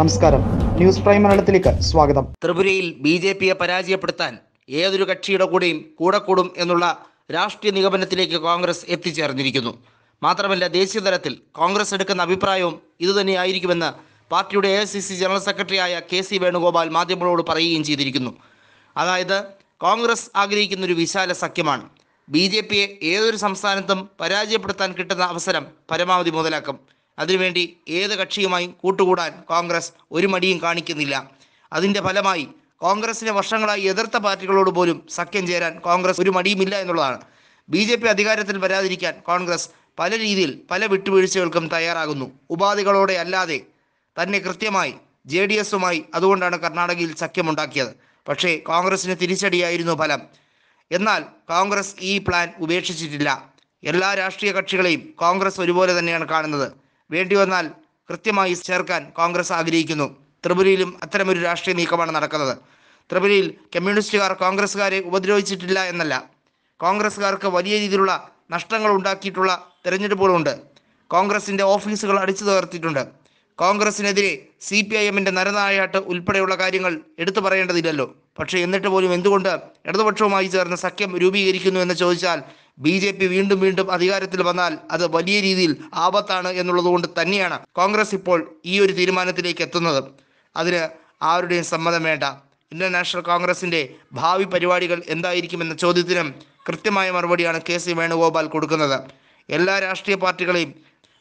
നമസ്കാരം news prime മലയാളത്തിലേക്ക് സ്വാഗതം ത്രിപുരയിൽ ബി ജെ പിയെ പരാജയപ്പെടുത്താൻ ഏതൊരു കക്ഷിയുടെ കൂടെയും കൂടെ കൂടും എന്നുള്ള രാഷ്ട്രീയ നിഗമനത്തിലേക്ക് കോൺഗ്രസ് എത്തിച്ചേർന്നിരിക്കുന്നു മാത്രമല്ല ദേശീയ തലത്തിൽ കോൺഗ്രസ് എടുക്കുന്ന അഭിപ്രായവും ഇതുതന്നെയായിരിക്കുമെന്ന് പാർട്ടിയുടെ എ ജനറൽ സെക്രട്ടറിയായ കെ സി വേണുഗോപാൽ മാധ്യമങ്ങളോട് പറയുകയും ചെയ്തിരിക്കുന്നു അതായത് കോൺഗ്രസ് ആഗ്രഹിക്കുന്ന ഒരു വിശാല സഖ്യമാണ് ബി ജെ പിയെ ഏതൊരു സംസ്ഥാനത്തും പരാജയപ്പെടുത്താൻ കിട്ടുന്ന അവസരം പരമാവധി മുതലാക്കും അതിനുവേണ്ടി ഏത് കക്ഷിയുമായും കൂട്ടുകൂടാൻ കോൺഗ്രസ് ഒരു മടിയും കാണിക്കുന്നില്ല അതിൻ്റെ ഫലമായി കോൺഗ്രസിനെ വർഷങ്ങളായി എതിർത്ത പാർട്ടികളോട് പോലും സഖ്യം ചേരാൻ കോൺഗ്രസ് ഒരു മടിയുമില്ല എന്നുള്ളതാണ് ബി ജെ പി അധികാരത്തിൽ വരാതിരിക്കാൻ കോൺഗ്രസ് പല രീതിയിൽ പല വിട്ടുവീഴ്ചകൾക്കും തയ്യാറാകുന്നു ഉപാധികളോടെ അല്ലാതെ തന്നെ കൃത്യമായി ജെ ഡി എസുമായി അതുകൊണ്ടാണ് കർണാടകയിൽ സഖ്യമുണ്ടാക്കിയത് പക്ഷേ കോൺഗ്രസിന് തിരിച്ചടിയായിരുന്നു ഫലം എന്നാൽ കോൺഗ്രസ് ഈ പ്ലാൻ ഉപേക്ഷിച്ചിട്ടില്ല എല്ലാ രാഷ്ട്രീയ കക്ഷികളെയും കോൺഗ്രസ് ഒരുപോലെ തന്നെയാണ് കാണുന്നത് വേണ്ടി വന്നാൽ കൃത്യമായി ചേർക്കാൻ കോൺഗ്രസ് ആഗ്രഹിക്കുന്നു ത്രിപുരയിലും അത്തരമൊരു രാഷ്ട്രീയ നീക്കമാണ് നടക്കുന്നത് ത്രിപുരയിൽ കമ്മ്യൂണിസ്റ്റുകാർ കോൺഗ്രസ്സുകാരെ ഉപദ്രവിച്ചിട്ടില്ല എന്നല്ല കോൺഗ്രസ്സുകാർക്ക് വലിയ രീതിയിലുള്ള നഷ്ടങ്ങൾ ഉണ്ടാക്കിയിട്ടുള്ള തെരഞ്ഞെടുപ്പുകളുണ്ട് കോൺഗ്രസിൻ്റെ ഓഫീസുകൾ അടിച്ചു തകർത്തിട്ടുണ്ട് കോൺഗ്രസിനെതിരെ സി പി ഐ എമ്മിൻ്റെ നരനായാട്ട് ഉൾപ്പെടെയുള്ള കാര്യങ്ങൾ എടുത്തു പറയേണ്ടതില്ലല്ലോ പക്ഷേ എന്നിട്ട് പോലും എന്തുകൊണ്ട് ഇടതുപക്ഷവുമായി ചേർന്ന് സഖ്യം രൂപീകരിക്കുന്നു എന്ന് ചോദിച്ചാൽ ബി ജെ പി വീണ്ടും വീണ്ടും അധികാരത്തിൽ വന്നാൽ അത് വലിയ രീതിയിൽ ആപത്താണ് എന്നുള്ളതുകൊണ്ട് തന്നെയാണ് കോൺഗ്രസ് ഇപ്പോൾ ഈ ഒരു തീരുമാനത്തിലേക്ക് എത്തുന്നത് അതിന് ആരുടെയും സമ്മതം വേണ്ട ഇന്റർനാഷണൽ കോൺഗ്രസിന്റെ ഭാവി പരിപാടികൾ എന്തായിരിക്കുമെന്ന ചോദ്യത്തിനും കൃത്യമായ മറുപടിയാണ് കെ സി വേണുഗോപാൽ കൊടുക്കുന്നത് എല്ലാ രാഷ്ട്രീയ പാർട്ടികളെയും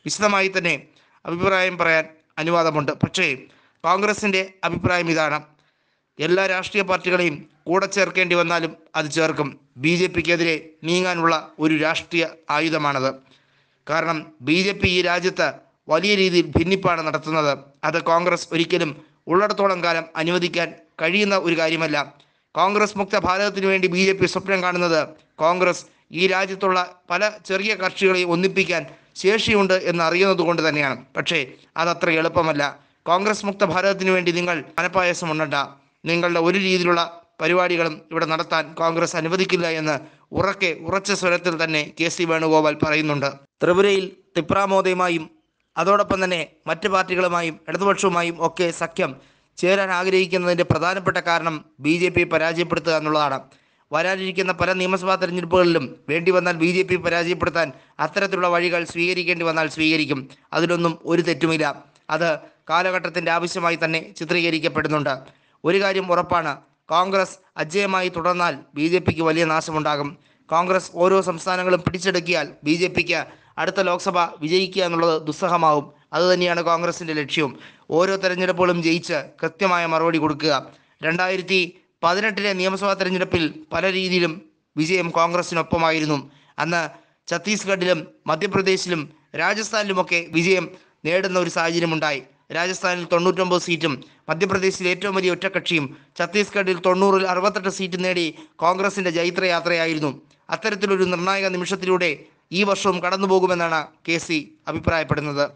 വിശദമായി തന്നെ അഭിപ്രായം പറയാൻ അനുവാദമുണ്ട് പക്ഷേ കോൺഗ്രസിന്റെ അഭിപ്രായം ഇതാണ് എല്ലാ രാഷ്ട്രീയ പാർട്ടികളെയും കൂടെ ചേർക്കേണ്ടി വന്നാലും അത് ചേർക്കും ബി ജെ പിക്കെതിരെ നീങ്ങാനുള്ള ഒരു രാഷ്ട്രീയ ആയുധമാണത് കാരണം ബി ജെ പി ഈ രാജ്യത്ത് വലിയ രീതിയിൽ ഭിന്നിപ്പാണ് നടത്തുന്നത് അത് കോൺഗ്രസ് ഒരിക്കലും ഉള്ളിടത്തോളം കാലം അനുവദിക്കാൻ കഴിയുന്ന ഒരു കാര്യമല്ല കോൺഗ്രസ് മുക്ത ഭാരതത്തിനു വേണ്ടി ബി ജെ പി സ്വപ്നം കാണുന്നത് കോൺഗ്രസ് ഈ രാജ്യത്തുള്ള പല ചെറിയ കക്ഷികളെ ഒന്നിപ്പിക്കാൻ ശേഷിയുണ്ട് എന്ന് കൊണ്ട് തന്നെയാണ് പക്ഷേ അതത്ര എളുപ്പമല്ല കോൺഗ്രസ് മുക്ത ഭാരതത്തിനു വേണ്ടി നിങ്ങൾ മനപ്പായസം ഉണ്ണണ്ട നിങ്ങളുടെ ഒരു രീതിയിലുള്ള പരിപാടികളും ഇവിടെ നടത്താൻ കോൺഗ്രസ് അനുവദിക്കില്ല എന്ന് ഉറക്കെ ഉറച്ച സ്വരത്തിൽ തന്നെ കെ സി വേണുഗോപാൽ പറയുന്നുണ്ട് ത്രിപുരയിൽ തിപ്രാമോദയുമായും അതോടൊപ്പം തന്നെ മറ്റ് പാർട്ടികളുമായും ഇടതുപക്ഷവുമായും ഒക്കെ സഖ്യം ചേരാൻ ആഗ്രഹിക്കുന്നതിൻ്റെ പ്രധാനപ്പെട്ട കാരണം ബി ജെ പി പരാജയപ്പെടുത്തുക എന്നുള്ളതാണ് വരാനിരിക്കുന്ന പല നിയമസഭാ തെരഞ്ഞെടുപ്പുകളിലും വേണ്ടി വന്നാൽ ബി ജെ പി പരാജയപ്പെടുത്താൻ അത്തരത്തിലുള്ള വഴികൾ സ്വീകരിക്കേണ്ടി വന്നാൽ സ്വീകരിക്കും അതിലൊന്നും ഒരു തെറ്റുമില്ല അത് കാലഘട്ടത്തിൻ്റെ ആവശ്യമായി തന്നെ ചിത്രീകരിക്കപ്പെടുന്നുണ്ട് ഒരു കാര്യം ഉറപ്പാണ് കോൺഗ്രസ് അജയമായി തുടർന്നാൽ ബി ജെ പിക്ക് വലിയ നാശമുണ്ടാകും കോൺഗ്രസ് ഓരോ സംസ്ഥാനങ്ങളും പിടിച്ചെടുക്കിയാൽ ബി ജെ പിക്ക് അടുത്ത ലോക്സഭ വിജയിക്കുക എന്നുള്ളത് ദുസ്സഹമാവും അതുതന്നെയാണ് കോൺഗ്രസിൻ്റെ ലക്ഷ്യവും ഓരോ തെരഞ്ഞെടുപ്പുകളും ജയിച്ച് കൃത്യമായ മറുപടി കൊടുക്കുക രണ്ടായിരത്തി പതിനെട്ടിലെ നിയമസഭാ തെരഞ്ഞെടുപ്പിൽ പല രീതിയിലും വിജയം കോൺഗ്രസിനൊപ്പമായിരുന്നു അന്ന് ഛത്തീസ്ഗഡിലും മധ്യപ്രദേശിലും രാജസ്ഥാനിലുമൊക്കെ വിജയം നേടുന്ന ഒരു സാഹചര്യമുണ്ടായി രാജസ്ഥാനിൽ തൊണ്ണൂറ്റൊമ്പത് സീറ്റും മധ്യപ്രദേശിൽ ഏറ്റവും വലിയ ഒറ്റക്കക്ഷിയും ഛത്തീസ്ഗഡിൽ തൊണ്ണൂറിൽ അറുപത്തെട്ട് സീറ്റ് നേടി കോൺഗ്രസിന്റെ ജൈത്രയാത്രയായിരുന്നു അത്തരത്തിലൊരു നിർണായക നിമിഷത്തിലൂടെ ഈ വർഷവും കടന്നുപോകുമെന്നാണ് കെ സി അഭിപ്രായപ്പെടുന്നത്